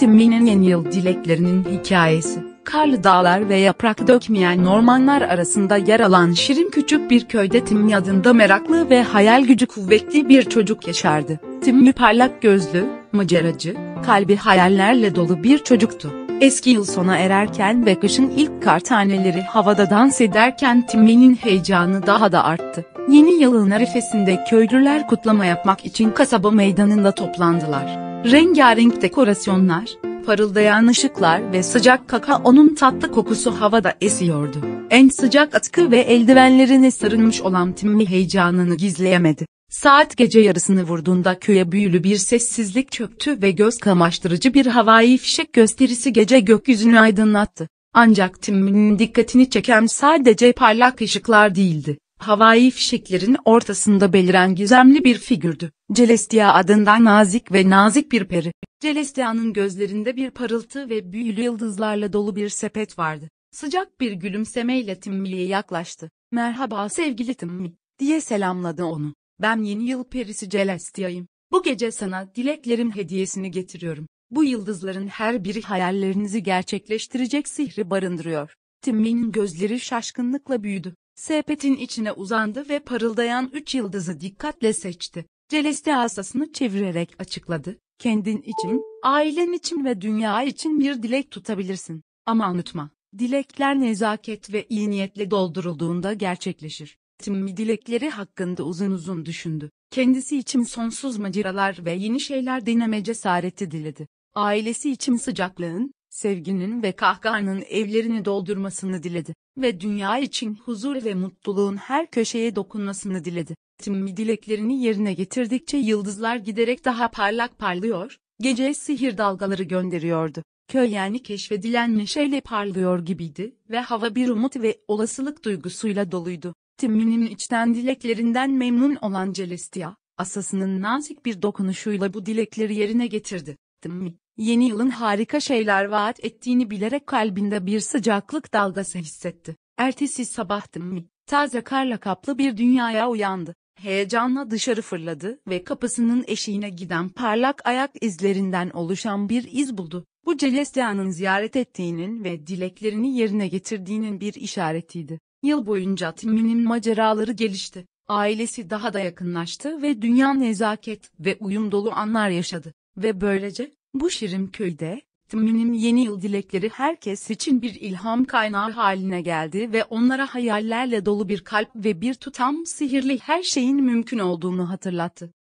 Timmy'nin yeni yıl dileklerinin hikayesi, karlı dağlar ve yaprak dökmeyen ormanlar arasında yer alan şirin küçük bir köyde Timmy adında meraklı ve hayal gücü kuvvetli bir çocuk yaşardı. Timmy parlak gözlü, maceracı, kalbi hayallerle dolu bir çocuktu. Eski yıl sona ererken ve kışın ilk kar taneleri havada dans ederken Timmy'nin heyecanı daha da arttı. Yeni yılın arifesinde köylüler kutlama yapmak için kasaba meydanında toplandılar. Rengarenk dekorasyonlar, parıldayan ışıklar ve sıcak onun tatlı kokusu havada esiyordu. En sıcak atkı ve eldivenlerine sarılmış olan Timmy heyecanını gizleyemedi. Saat gece yarısını vurduğunda köye büyülü bir sessizlik çöktü ve göz kamaştırıcı bir havai fişek gösterisi gece gökyüzünü aydınlattı. Ancak Timmy'nin dikkatini çeken sadece parlak ışıklar değildi havai fişeklerin ortasında beliren gizemli bir figürdü. Celestia adından nazik ve nazik bir peri. Celestia'nın gözlerinde bir parıltı ve büyülü yıldızlarla dolu bir sepet vardı. Sıcak bir gülümsemeyle Timmy'ye yaklaştı. Merhaba sevgili Timmy, diye selamladı onu. Ben yeni yıl perisi Celestia'yım. Bu gece sana dileklerim hediyesini getiriyorum. Bu yıldızların her biri hayallerinizi gerçekleştirecek sihri barındırıyor. Timmy'nin gözleri şaşkınlıkla büyüdü. Sepetin içine uzandı ve parıldayan üç yıldızı dikkatle seçti. Celeste asasını çevirerek açıkladı. Kendin için, ailen için ve dünya için bir dilek tutabilirsin. Ama unutma, dilekler nezaket ve iyi niyetle doldurulduğunda gerçekleşir. Timmy dilekleri hakkında uzun uzun düşündü. Kendisi için sonsuz maceralar ve yeni şeyler deneme cesareti diledi. Ailesi için sıcaklığın, sevginin ve kahkahanın evlerini doldurmasını diledi ve dünya için huzur ve mutluluğun her köşeye dokunmasını diledi. Timmi dileklerini yerine getirdikçe yıldızlar giderek daha parlak parlıyor, geceye sihir dalgaları gönderiyordu. Köy yani keşfedilen neşeyle parlıyor gibiydi ve hava bir umut ve olasılık duygusuyla doluydu. Timmy'nin içten dileklerinden memnun olan Celestia, asasının nazik bir dokunuşuyla bu dilekleri yerine getirdi. Timmy, yeni yılın harika şeyler vaat ettiğini bilerek kalbinde bir sıcaklık dalgası hissetti. Ertesi sabah Timmy, taze karla kaplı bir dünyaya uyandı. Heyecanla dışarı fırladı ve kapısının eşiğine giden parlak ayak izlerinden oluşan bir iz buldu. Bu Celestia'nın ziyaret ettiğinin ve dileklerini yerine getirdiğinin bir işaretiydi. Yıl boyunca Timmy'nin maceraları gelişti. Ailesi daha da yakınlaştı ve dünya nezaket ve uyum dolu anlar yaşadı. Ve böylece, bu şirin köyde, Timmy'nin yeni yıl dilekleri herkes için bir ilham kaynağı haline geldi ve onlara hayallerle dolu bir kalp ve bir tutam sihirli her şeyin mümkün olduğunu hatırlattı.